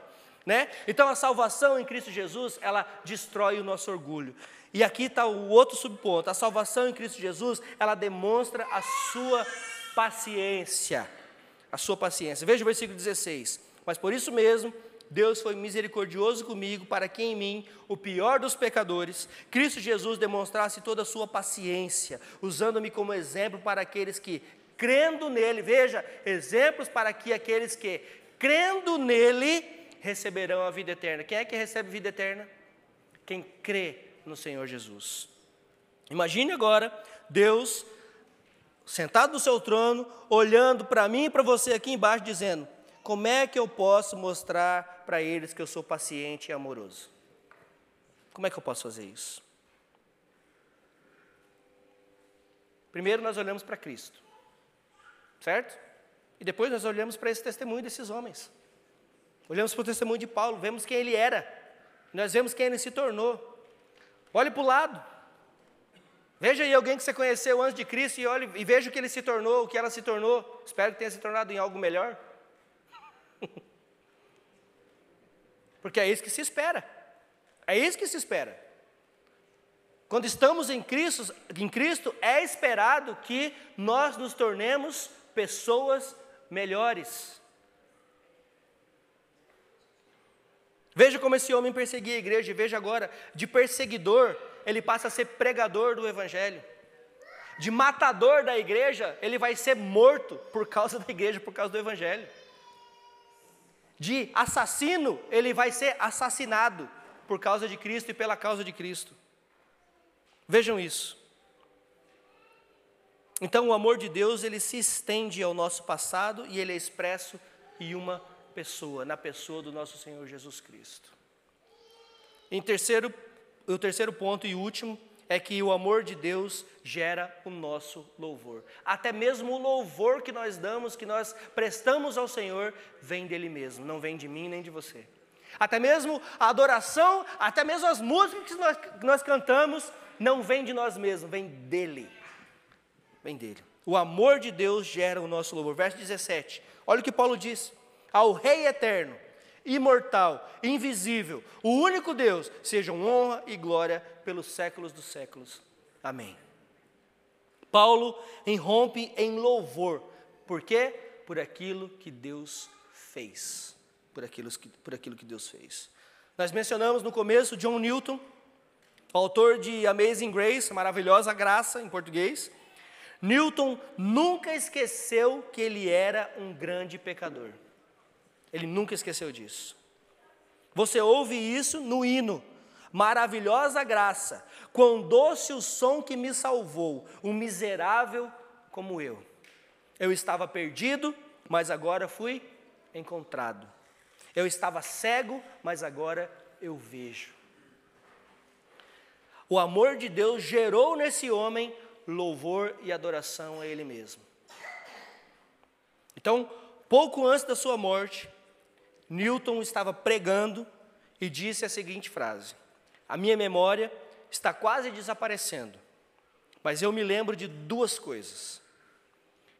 Né? Então a salvação em Cristo Jesus, ela destrói o nosso orgulho. E aqui está o outro subponto: a salvação em Cristo Jesus, ela demonstra a sua paciência. A sua paciência. Veja o versículo 16. Mas por isso mesmo, Deus foi misericordioso comigo, para que em mim, o pior dos pecadores, Cristo Jesus demonstrasse toda a sua paciência, usando-me como exemplo para aqueles que, crendo nele, veja, exemplos para que aqueles que, crendo nele, receberão a vida eterna. Quem é que recebe vida eterna? Quem crê no Senhor Jesus. Imagine agora Deus sentado no seu trono, olhando para mim e para você aqui embaixo, dizendo: Como é que eu posso mostrar para eles que eu sou paciente e amoroso? Como é que eu posso fazer isso? Primeiro nós olhamos para Cristo, certo? E depois nós olhamos para esse testemunho desses homens. Olhamos para o testemunho de Paulo, vemos quem ele era, nós vemos quem ele se tornou. Olhe para o lado, veja aí alguém que você conheceu antes de Cristo e, olhe, e veja o que ele se tornou, o que ela se tornou. Espero que tenha se tornado em algo melhor. Porque é isso que se espera. É isso que se espera. Quando estamos em Cristo, em Cristo, é esperado que nós nos tornemos pessoas melhores. Veja como esse homem perseguia a igreja, e veja agora, de perseguidor, ele passa a ser pregador do evangelho. De matador da igreja, ele vai ser morto por causa da igreja, por causa do evangelho. De assassino, ele vai ser assassinado por causa de Cristo e pela causa de Cristo. Vejam isso. Então, o amor de Deus, ele se estende ao nosso passado e ele é expresso em uma pessoa, na pessoa do nosso Senhor Jesus Cristo. Em terceiro, o terceiro ponto e último é que o amor de Deus gera o nosso louvor. Até mesmo o louvor que nós damos, que nós prestamos ao Senhor, vem dele mesmo, não vem de mim nem de você. Até mesmo a adoração, até mesmo as músicas que nós, que nós cantamos, não vem de nós mesmos, vem dele. Vem dele. O amor de Deus gera o nosso louvor. Verso 17. Olha o que Paulo diz ao Rei eterno, imortal, invisível, o único Deus, sejam honra e glória pelos séculos dos séculos. Amém. Paulo irrompe em louvor. Por quê? Por aquilo que Deus fez. Por aquilo que, por aquilo que Deus fez. Nós mencionamos no começo John Newton, autor de Amazing Grace, Maravilhosa Graça, em português. Newton nunca esqueceu que ele era um grande pecador. Ele nunca esqueceu disso. Você ouve isso no hino. Maravilhosa graça, quão doce o som que me salvou, um miserável como eu. Eu estava perdido, mas agora fui encontrado. Eu estava cego, mas agora eu vejo. O amor de Deus gerou nesse homem louvor e adoração a Ele mesmo. Então, pouco antes da sua morte, Newton estava pregando e disse a seguinte frase: A minha memória está quase desaparecendo, mas eu me lembro de duas coisas: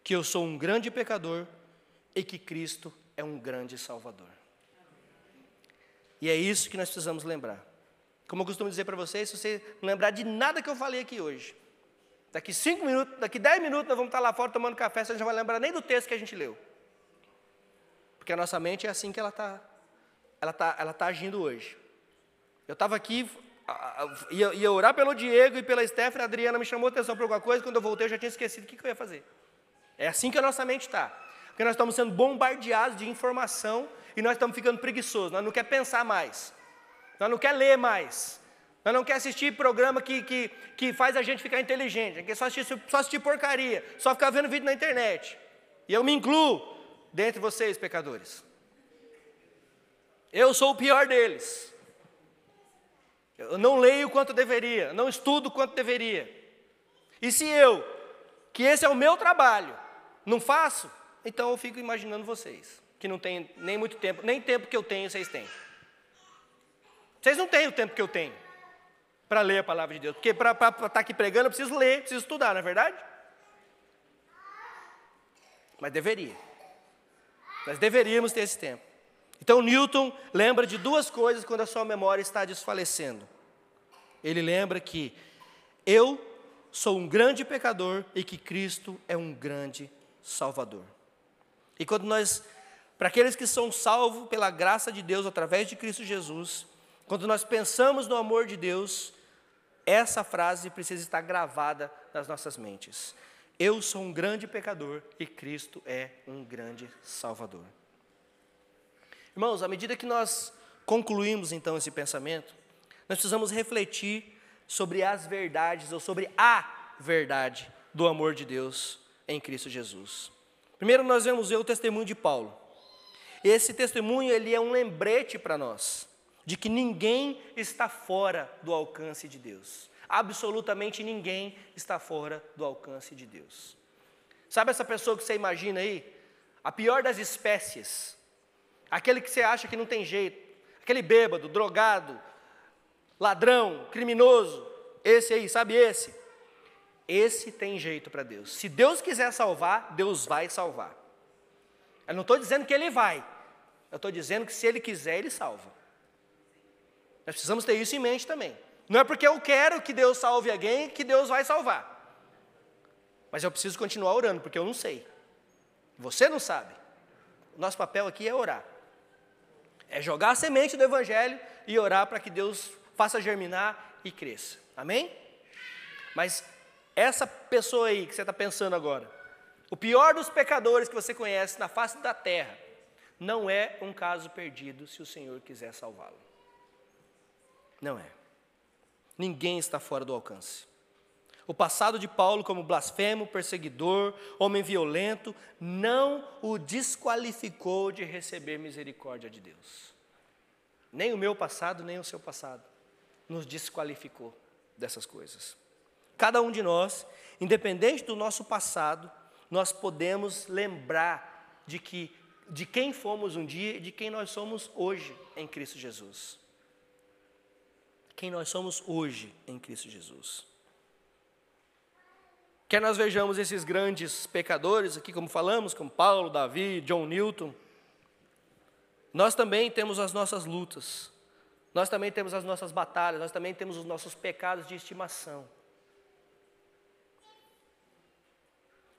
que eu sou um grande pecador e que Cristo é um grande Salvador. E é isso que nós precisamos lembrar. Como eu costumo dizer para vocês, se você não lembrar de nada que eu falei aqui hoje, daqui cinco minutos, daqui dez minutos, nós vamos estar lá fora tomando café, você não vai lembrar nem do texto que a gente leu. Porque a nossa mente é assim que ela está ela tá, ela tá agindo hoje. Eu estava aqui, ia, ia orar pelo Diego e pela Stephanie, a Adriana me chamou a atenção para alguma coisa, quando eu voltei eu já tinha esquecido o que, que eu ia fazer. É assim que a nossa mente está. Porque nós estamos sendo bombardeados de informação e nós estamos ficando preguiçosos. Nós não quer pensar mais. Nós não quer ler mais. Nós não quer assistir programa que, que, que faz a gente ficar inteligente. A gente quer só assistir, só assistir porcaria, só ficar vendo vídeo na internet. E eu me incluo dentre vocês, pecadores. Eu sou o pior deles. Eu não leio quanto deveria, não estudo quanto deveria. E se eu, que esse é o meu trabalho, não faço, então eu fico imaginando vocês, que não tem nem muito tempo, nem tempo que eu tenho, vocês têm. Vocês não têm o tempo que eu tenho para ler a palavra de Deus, porque para estar tá aqui pregando eu preciso ler, preciso estudar, não é verdade? Mas deveria. Mas deveríamos ter esse tempo. Então Newton lembra de duas coisas quando a sua memória está desfalecendo. Ele lembra que eu sou um grande pecador e que Cristo é um grande salvador. E quando nós, para aqueles que são salvos pela graça de Deus através de Cristo Jesus, quando nós pensamos no amor de Deus, essa frase precisa estar gravada nas nossas mentes. Eu sou um grande pecador e Cristo é um grande Salvador. Irmãos, à medida que nós concluímos então esse pensamento, nós precisamos refletir sobre as verdades ou sobre a verdade do amor de Deus em Cristo Jesus. Primeiro nós vemos o testemunho de Paulo. Esse testemunho ele é um lembrete para nós de que ninguém está fora do alcance de Deus. Absolutamente ninguém está fora do alcance de Deus. Sabe essa pessoa que você imagina aí? A pior das espécies. Aquele que você acha que não tem jeito. Aquele bêbado, drogado, ladrão, criminoso. Esse aí, sabe esse? Esse tem jeito para Deus. Se Deus quiser salvar, Deus vai salvar. Eu não estou dizendo que ele vai. Eu estou dizendo que se ele quiser, ele salva. Nós precisamos ter isso em mente também. Não é porque eu quero que Deus salve alguém que Deus vai salvar. Mas eu preciso continuar orando, porque eu não sei. Você não sabe. nosso papel aqui é orar. É jogar a semente do Evangelho e orar para que Deus faça germinar e cresça. Amém? Mas essa pessoa aí que você está pensando agora, o pior dos pecadores que você conhece na face da terra, não é um caso perdido se o Senhor quiser salvá-lo. Não é. Ninguém está fora do alcance. O passado de Paulo como blasfemo, perseguidor, homem violento, não o desqualificou de receber misericórdia de Deus. Nem o meu passado, nem o seu passado nos desqualificou dessas coisas. Cada um de nós, independente do nosso passado, nós podemos lembrar de que de quem fomos um dia e de quem nós somos hoje em Cristo Jesus quem nós somos hoje em Cristo Jesus. Quer nós vejamos esses grandes pecadores aqui, como falamos, como Paulo, Davi, John Newton, nós também temos as nossas lutas, nós também temos as nossas batalhas, nós também temos os nossos pecados de estimação.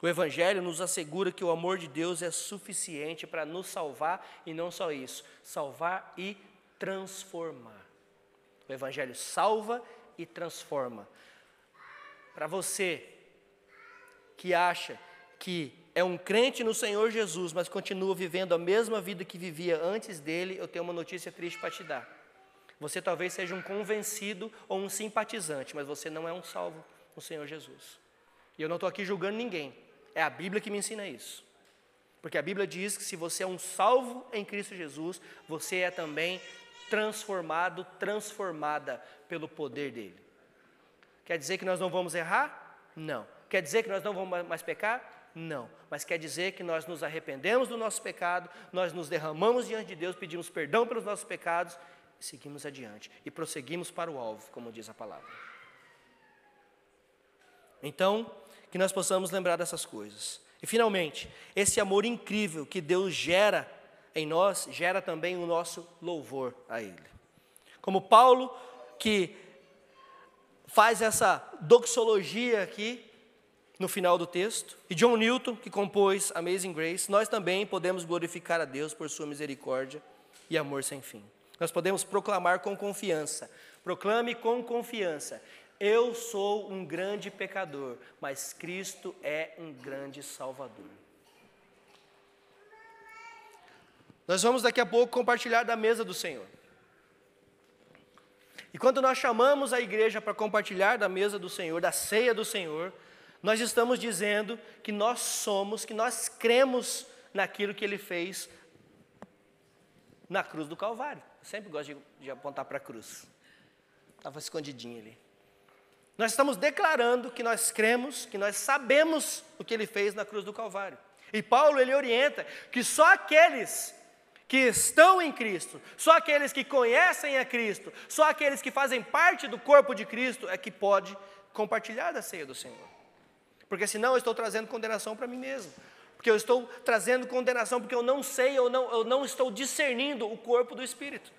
O Evangelho nos assegura que o amor de Deus é suficiente para nos salvar e não só isso, salvar e transformar. O Evangelho salva e transforma. Para você que acha que é um crente no Senhor Jesus, mas continua vivendo a mesma vida que vivia antes dele, eu tenho uma notícia triste para te dar. Você talvez seja um convencido ou um simpatizante, mas você não é um salvo no Senhor Jesus. E eu não estou aqui julgando ninguém, é a Bíblia que me ensina isso. Porque a Bíblia diz que se você é um salvo em Cristo Jesus, você é também transformado, transformada pelo poder dele. Quer dizer que nós não vamos errar? Não. Quer dizer que nós não vamos mais pecar? Não. Mas quer dizer que nós nos arrependemos do nosso pecado, nós nos derramamos diante de Deus, pedimos perdão pelos nossos pecados e seguimos adiante e prosseguimos para o alvo, como diz a palavra. Então, que nós possamos lembrar dessas coisas. E finalmente, esse amor incrível que Deus gera em nós gera também o nosso louvor a Ele. Como Paulo, que faz essa doxologia aqui no final do texto, e John Newton, que compôs Amazing Grace, nós também podemos glorificar a Deus por Sua misericórdia e amor sem fim. Nós podemos proclamar com confiança. Proclame com confiança. Eu sou um grande pecador, mas Cristo é um grande Salvador. Nós vamos daqui a pouco compartilhar da mesa do Senhor. E quando nós chamamos a igreja para compartilhar da mesa do Senhor, da ceia do Senhor, nós estamos dizendo que nós somos, que nós cremos naquilo que ele fez na cruz do Calvário. Eu sempre gosto de, de apontar para a cruz. Estava escondidinho ali. Nós estamos declarando que nós cremos, que nós sabemos o que ele fez na cruz do Calvário. E Paulo ele orienta que só aqueles que estão em Cristo, só aqueles que conhecem a Cristo, só aqueles que fazem parte do corpo de Cristo é que pode compartilhar da ceia do Senhor. Porque senão eu estou trazendo condenação para mim mesmo. Porque eu estou trazendo condenação porque eu não sei, eu não, eu não estou discernindo o corpo do Espírito.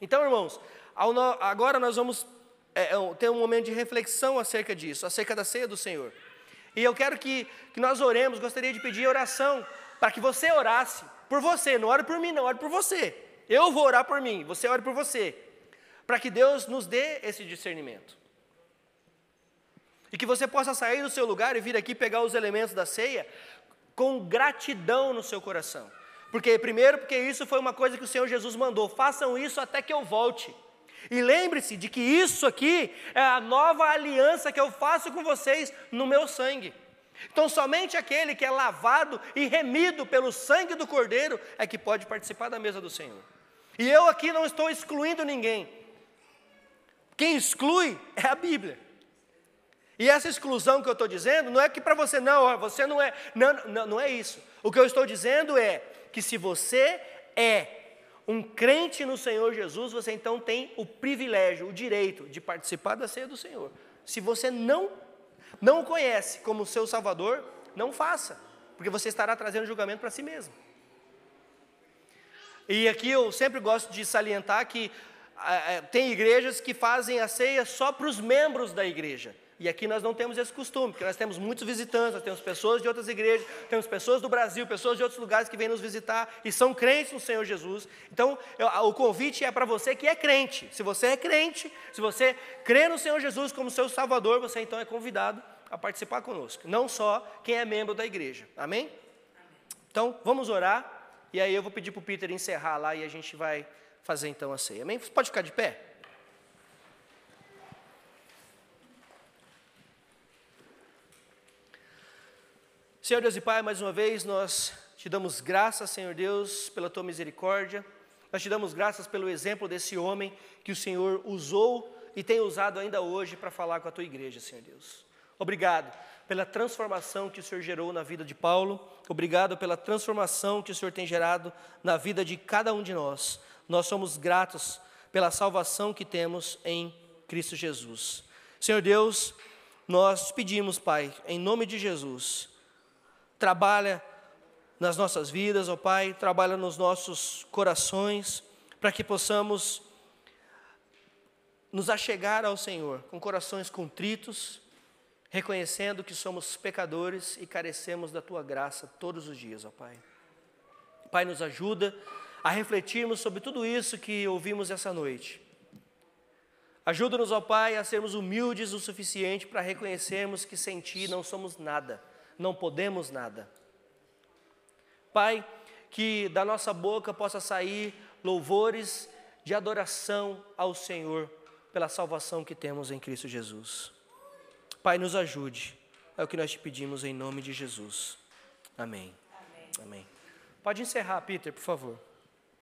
Então, irmãos, agora nós vamos é, é, ter um momento de reflexão acerca disso, acerca da ceia do Senhor. E eu quero que, que nós oremos, gostaria de pedir oração, para que você orasse por você, não ore por mim, não, ore por você. Eu vou orar por mim, você ore por você. Para que Deus nos dê esse discernimento. E que você possa sair do seu lugar e vir aqui pegar os elementos da ceia com gratidão no seu coração. Porque primeiro, porque isso foi uma coisa que o Senhor Jesus mandou, façam isso até que eu volte. E lembre-se de que isso aqui é a nova aliança que eu faço com vocês no meu sangue. Então, somente aquele que é lavado e remido pelo sangue do Cordeiro é que pode participar da mesa do Senhor. E eu aqui não estou excluindo ninguém. Quem exclui é a Bíblia. E essa exclusão que eu estou dizendo não é que para você, não, você não é. Não, não, não é isso. O que eu estou dizendo é que se você é um crente no Senhor Jesus, você então tem o privilégio, o direito de participar da ceia do Senhor. Se você não não o conhece como seu Salvador, não faça, porque você estará trazendo julgamento para si mesmo. E aqui eu sempre gosto de salientar que ah, tem igrejas que fazem a ceia só para os membros da igreja. E aqui nós não temos esse costume, porque nós temos muitos visitantes, nós temos pessoas de outras igrejas, temos pessoas do Brasil, pessoas de outros lugares que vêm nos visitar e são crentes no Senhor Jesus. Então, eu, o convite é para você que é crente. Se você é crente, se você crê no Senhor Jesus como seu Salvador, você então é convidado a participar conosco, não só quem é membro da igreja. Amém? Então, vamos orar e aí eu vou pedir para o Peter encerrar lá e a gente vai fazer então a ceia. Amém? Você pode ficar de pé? Senhor Deus e Pai, mais uma vez nós te damos graças, Senhor Deus, pela tua misericórdia. Nós te damos graças pelo exemplo desse homem que o Senhor usou e tem usado ainda hoje para falar com a tua igreja, Senhor Deus. Obrigado pela transformação que o Senhor gerou na vida de Paulo. Obrigado pela transformação que o Senhor tem gerado na vida de cada um de nós. Nós somos gratos pela salvação que temos em Cristo Jesus. Senhor Deus, nós pedimos, Pai, em nome de Jesus, Trabalha nas nossas vidas, ó oh Pai, trabalha nos nossos corações, para que possamos nos achegar ao Senhor com corações contritos, reconhecendo que somos pecadores e carecemos da tua graça todos os dias, ó Pai. Pai, nos ajuda a refletirmos sobre tudo isso que ouvimos essa noite. Ajuda-nos, ó Pai, a sermos humildes o suficiente para reconhecermos que sem Ti não somos nada não podemos nada. Pai, que da nossa boca possa sair louvores de adoração ao Senhor pela salvação que temos em Cristo Jesus. Pai, nos ajude, é o que nós te pedimos em nome de Jesus. Amém. Amém. Amém. Pode encerrar, Peter, por favor.